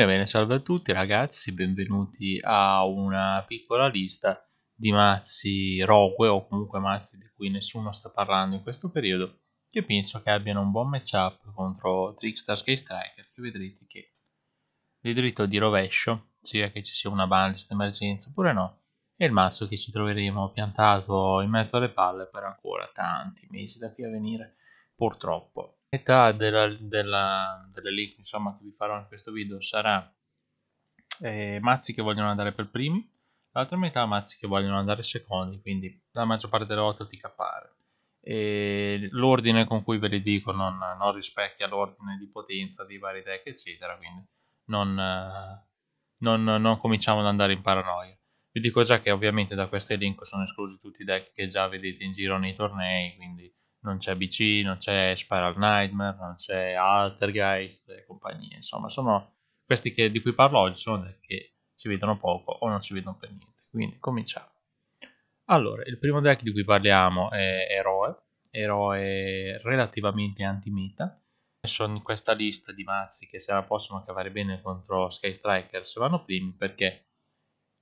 Bene, bene, salve a tutti ragazzi, benvenuti a una piccola lista di mazzi rogue o comunque mazzi di cui nessuno sta parlando in questo periodo che penso che abbiano un buon matchup contro Trickstar Sky Striker che vedrete che di dritto di rovescio, sia che ci sia una banlist emergenza oppure no, è il mazzo che ci troveremo piantato in mezzo alle palle per ancora tanti mesi da qui a venire, purtroppo metà della, della, delle link insomma, che vi farò in questo video sarà eh, mazzi che vogliono andare per primi, l'altra metà mazzi che vogliono andare secondi, quindi la maggior parte delle volte ti capare. l'ordine con cui ve li dico non, non rispecchia l'ordine di potenza dei vari deck, eccetera, quindi non, eh, non, non cominciamo ad andare in paranoia. Vi dico già che ovviamente da queste link sono esclusi tutti i deck che già vedete in giro nei tornei, quindi non c'è BC, non c'è Spiral Nightmare, non c'è Altergeist e compagnie, insomma, sono questi che, di cui parlo oggi sono che si vedono poco o non si vedono per niente. Quindi cominciamo. Allora, il primo deck di cui parliamo è Eroe, Eroe relativamente anti-meta. Sono in questa lista di mazzi che se la possono cavare bene contro Sky Strikers vanno primi perché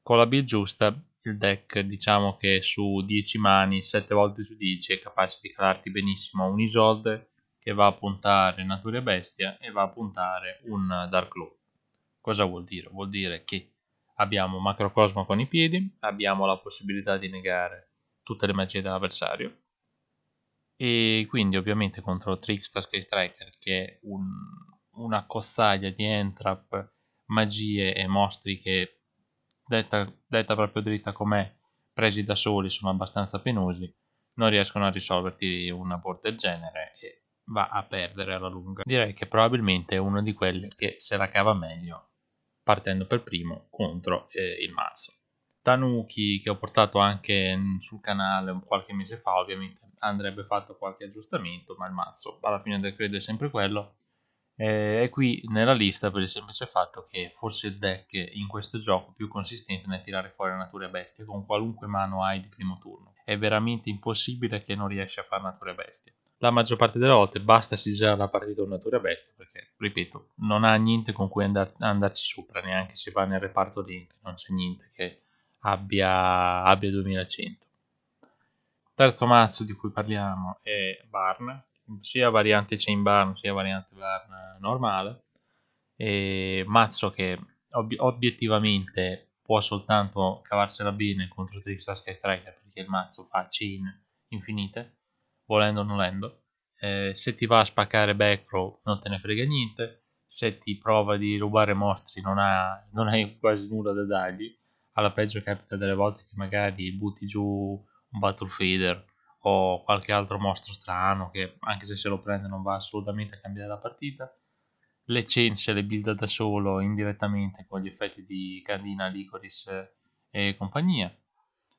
con la build giusta il deck diciamo che su 10 mani 7 volte su 10 è capace di calarti benissimo un Isolde che va a puntare Natura Bestia e va a puntare un Dark Law. Cosa vuol dire? Vuol dire che abbiamo Macrocosmo con i piedi, abbiamo la possibilità di negare tutte le magie dell'avversario e quindi ovviamente contro Trickster Sky Striker che è un, una cozzaglia di Entrap, magie e mostri che detta, detta proprio dritta com'è, presi da soli sono abbastanza penosi, non riescono a risolverti una board del genere e va a perdere alla lunga. Direi che probabilmente è uno di quelli che se la cava meglio partendo per primo contro eh, il mazzo. Tanuki che ho portato anche sul canale qualche mese fa ovviamente andrebbe fatto qualche aggiustamento ma il mazzo alla fine del credo è sempre quello eh, è qui nella lista per il semplice fatto che forse il deck in questo gioco più consistente nel tirare fuori la natura bestia con qualunque mano hai di primo turno. È veramente impossibile che non riesci a fare natura bestia. La maggior parte delle volte basta sigillare la partita con natura bestia perché, ripeto, non ha niente con cui andar- andarci sopra, neanche se va nel reparto link, non c'è niente che abbia, abbia 2100. Terzo mazzo di cui parliamo è Barn, sia variante chain burn sia variante burn eh, normale e mazzo che ob- obiettivamente può soltanto cavarsela bene contro Trickstar Sky Striker perché il mazzo fa chain infinite volendo o nolendo eh, se ti va a spaccare back row non te ne frega niente se ti prova di rubare mostri non, ha, non hai quasi nulla da dargli alla peggio capita delle volte che magari butti giù un battle feeder o qualche altro mostro strano che anche se se lo prende non va assolutamente a cambiare la partita le censi le build da solo indirettamente con gli effetti di Candina, Licoris e compagnia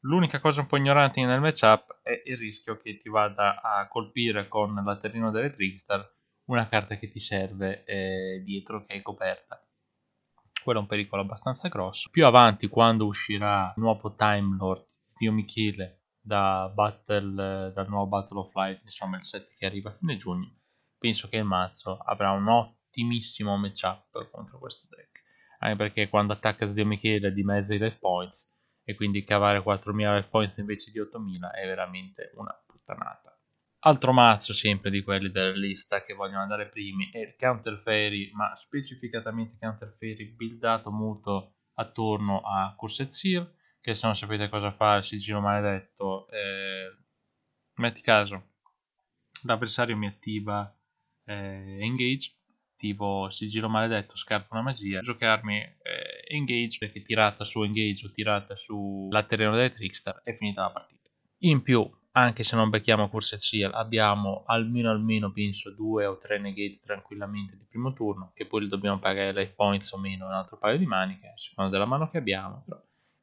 l'unica cosa un po' ignorante nel matchup è il rischio che ti vada a colpire con la terrino delle Trickster una carta che ti serve eh, dietro che è coperta quello è un pericolo abbastanza grosso più avanti quando uscirà il nuovo Time Lord Zio Michele da battle, dal nuovo Battle of Light, insomma il set che arriva a fine giugno, penso che il mazzo avrà un ottimissimo matchup contro questo deck. Anche perché quando attacca Zio Michele di mezzo i life points e quindi cavare 4.000 life points invece di 8.000 è veramente una puttanata. Altro mazzo sempre di quelli della lista che vogliono andare primi è il Counter Fairy, ma specificatamente Counter Fairy buildato molto attorno a Corset Seer che se non sapete cosa fa il sigillo maledetto, eh, metti caso, l'avversario mi attiva eh, engage, attivo sigillo maledetto, scarto una magia, giocarmi eh, engage perché tirata su engage o tirata sulla terreno del trickster è finita la partita. In più, anche se non becchiamo Cursed Seal, abbiamo almeno almeno penso due o tre negate tranquillamente di primo turno, che poi li dobbiamo pagare life points o meno un altro paio di maniche, a seconda della mano che abbiamo, però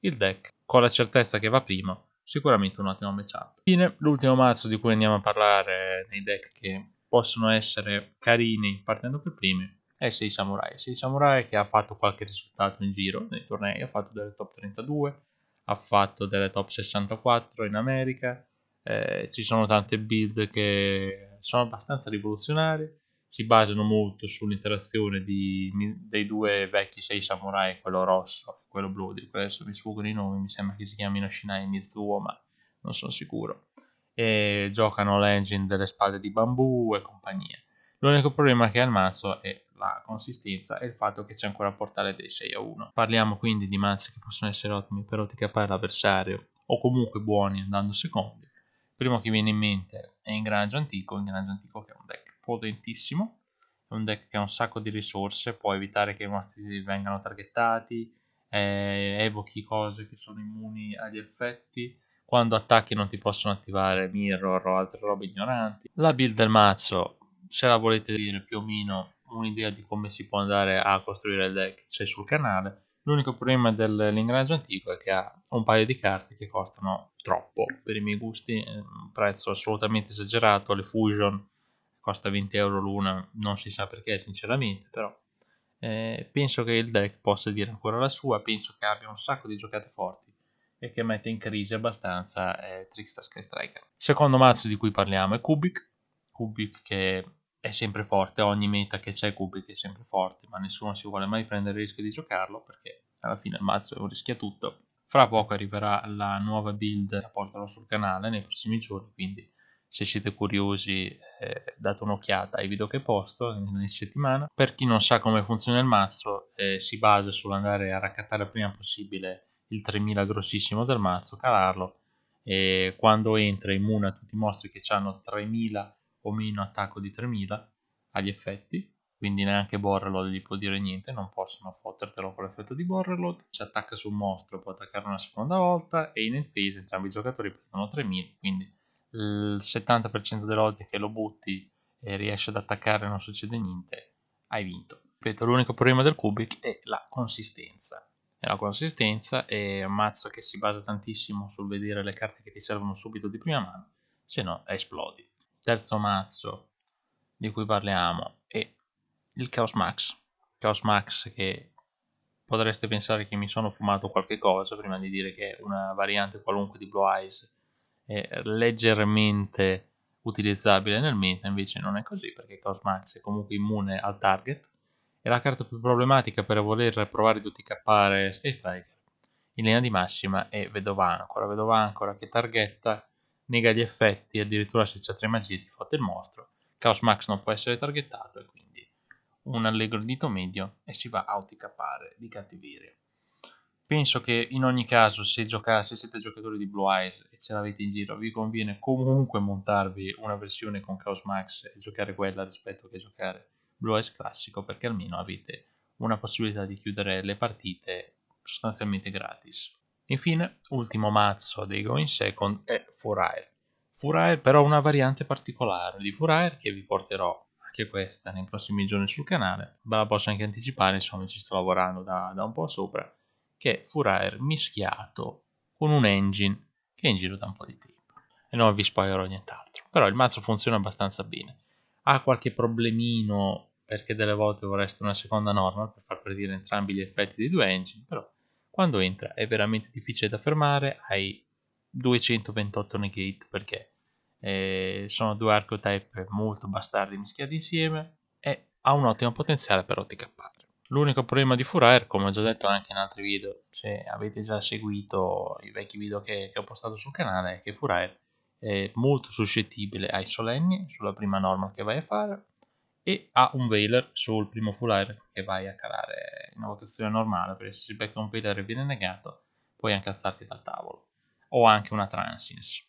il deck con la certezza che va prima, sicuramente un ottimo matchup. Infine, l'ultimo mazzo di cui andiamo a parlare nei deck che possono essere carini partendo per primi è 6 Samurai. 6 Samurai che ha fatto qualche risultato in giro nei tornei, ha fatto delle top 32, ha fatto delle top 64 in America, eh, ci sono tante build che sono abbastanza rivoluzionarie si basano molto sull'interazione di, dei due vecchi sei samurai, quello rosso e quello blu, di cui adesso mi sfuggono i nomi, mi sembra che si chiamino Shinai e Mizuo, ma non sono sicuro. E giocano l'engine delle spade di bambù e compagnia. L'unico problema che ha il mazzo è la consistenza e il fatto che c'è ancora il portale dei 6 a 1. Parliamo quindi di mazzi che possono essere ottimi per oticapare l'avversario o comunque buoni andando secondi. primo che viene in mente è Ingranaggio Antico, Ingranaggio Antico che è un deck potentissimo, è un deck che ha un sacco di risorse, può evitare che i mostri vengano targettati, eh, evochi cose che sono immuni agli effetti, quando attacchi non ti possono attivare mirror o altre robe ignoranti. La build del mazzo, se la volete dire più o meno un'idea di come si può andare a costruire il deck, c'è sul canale. L'unico problema dell'ingranaggio antico è che ha un paio di carte che costano troppo per i miei gusti, un eh, prezzo assolutamente esagerato, le fusion costa 20 euro l'una, non si sa perché sinceramente, però eh, penso che il deck possa dire ancora la sua, penso che abbia un sacco di giocate forti e che mette in crisi abbastanza eh, Trickster Sky Striker. Il secondo mazzo di cui parliamo è Kubik, Kubik che è sempre forte, ogni meta che c'è Kubik è sempre forte, ma nessuno si vuole mai prendere il rischio di giocarlo perché alla fine il mazzo è un rischia tutto. Fra poco arriverà la nuova build, la porterò sul canale nei prossimi giorni, quindi se siete curiosi eh, date un'occhiata ai video che posto ogni settimana. Per chi non sa come funziona il mazzo, eh, si basa sull'andare a raccattare il prima possibile il 3000 grossissimo del mazzo, calarlo e quando entra immune a tutti i mostri che hanno 3000 o meno attacco di 3000 agli effetti, quindi neanche Borrelod gli può dire niente, non possono fottertelo con l'effetto di Borrelod, ci attacca su un mostro, può attaccare una seconda volta e in end entrambi i giocatori prendono 3000, quindi il 70% delle volte che lo butti e riesci ad attaccare non succede niente, hai vinto. Ripeto, l'unico problema del Kubik è la consistenza. E la consistenza è un mazzo che si basa tantissimo sul vedere le carte che ti servono subito di prima mano, se no esplodi. Terzo mazzo di cui parliamo è il Chaos Max. Chaos Max che potreste pensare che mi sono fumato qualche cosa prima di dire che è una variante qualunque di Blue Eyes eh, leggermente utilizzabile nel meta, invece non è così perché Cosmax è comunque immune al target e la carta più problematica per voler provare di utikappare Sky Striker in linea di massima è Vedova Ancora, Vedova Ancora che targetta, nega gli effetti, addirittura se c'è tre magie ti fotte il mostro, Chaos Max non può essere targettato e quindi un allegro dito medio e si va a utikappare di cattiveria penso che in ogni caso se, giocate, se siete giocatori di Blue Eyes e ce l'avete in giro vi conviene comunque montarvi una versione con Chaos Max e giocare quella rispetto a giocare Blue Eyes classico perché almeno avete una possibilità di chiudere le partite sostanzialmente gratis. Infine, ultimo mazzo dei Going Second è Furair. Furair però una variante particolare di Furair che vi porterò anche questa nei prossimi giorni sul canale, ve la posso anche anticipare, insomma ci sto lavorando da, da un po' sopra che fu rare mischiato con un engine che è in giro da un po' di tempo. E non vi spoilerò nient'altro. Però il mazzo funziona abbastanza bene. Ha qualche problemino perché delle volte vorreste una seconda norma per far predire entrambi gli effetti dei due engine, però quando entra è veramente difficile da fermare, hai 228 negate perché eh, sono due archetype molto bastardi mischiati insieme e ha un ottimo potenziale per OTK. L'unico problema di Furair, come ho già detto anche in altri video, se avete già seguito i vecchi video che, che ho postato sul canale, è che Furair è molto suscettibile ai solenni sulla prima normal che vai a fare e ha un veiler sul primo Furair che vai a calare in una votazione normale, perché se si becca un veiler e viene negato, puoi anche alzarti dal tavolo. O anche una Transins.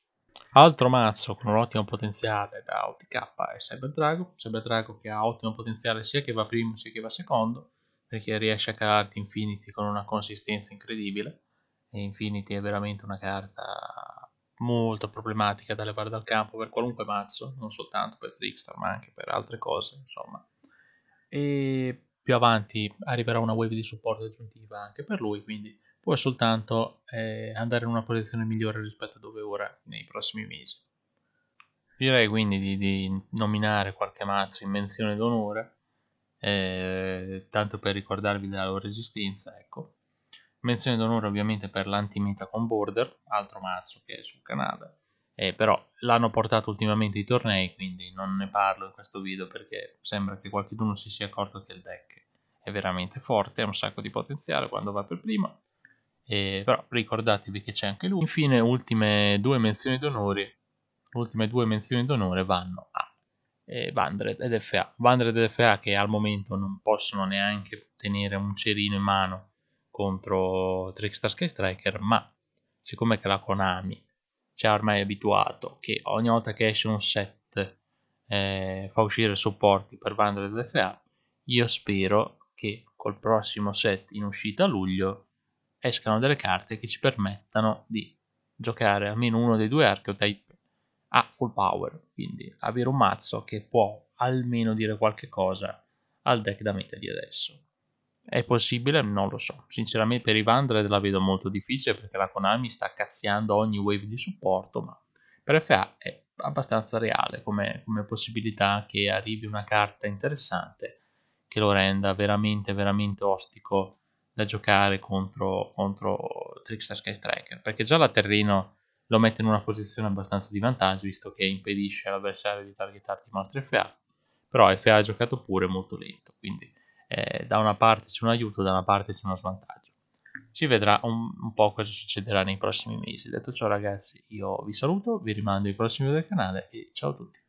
Altro mazzo con un ottimo potenziale da OTK è Cyber Drago. Cyber Drago che ha ottimo potenziale sia che va primo sia che va secondo, perché riesce a calarti Infinity con una consistenza incredibile e Infinity è veramente una carta molto problematica da levare dal campo per qualunque mazzo, non soltanto per Trickster ma anche per altre cose insomma e più avanti arriverà una wave di supporto aggiuntiva anche per lui quindi può soltanto eh, andare in una posizione migliore rispetto a dove ora nei prossimi mesi direi quindi di, di nominare qualche mazzo in menzione d'onore eh, tanto per ricordarvi della loro esistenza, ecco. Menzione d'onore ovviamente per l'antimeta con Border, altro mazzo che è sul canale, eh, però l'hanno portato ultimamente i tornei, quindi non ne parlo in questo video perché sembra che qualcuno si sia accorto che il deck è veramente forte, ha un sacco di potenziale quando va per prima, eh, però ricordatevi che c'è anche lui. Infine, ultime due menzioni d'onore, ultime due menzioni d'onore vanno a eh, Vandred ed FA. Vandred ed FA che al momento non possono neanche tenere un cerino in mano contro Trickstar Sky Striker, ma siccome che la Konami ci ha ormai abituato che ogni volta che esce un set eh, fa uscire supporti per Vandred ed FA, io spero che col prossimo set in uscita a luglio escano delle carte che ci permettano di giocare almeno uno dei due archeotypi ha ah, full power, quindi avere un mazzo che può almeno dire qualche cosa al deck da mettere di adesso. È possibile? Non lo so. Sinceramente per i Vandred la vedo molto difficile perché la Konami sta cazziando ogni wave di supporto, ma per FA è abbastanza reale come, come possibilità che arrivi una carta interessante che lo renda veramente, veramente ostico da giocare contro, contro Trickster Sky Striker, perché già la Terreno lo mette in una posizione abbastanza di vantaggio visto che impedisce all'avversario di targetarti con altri FA però FA ha giocato pure molto lento quindi eh, da una parte c'è un aiuto da una parte c'è uno svantaggio si vedrà un, un, po' cosa succederà nei prossimi mesi detto ciò ragazzi io vi saluto vi rimando ai prossimi video del canale e ciao a tutti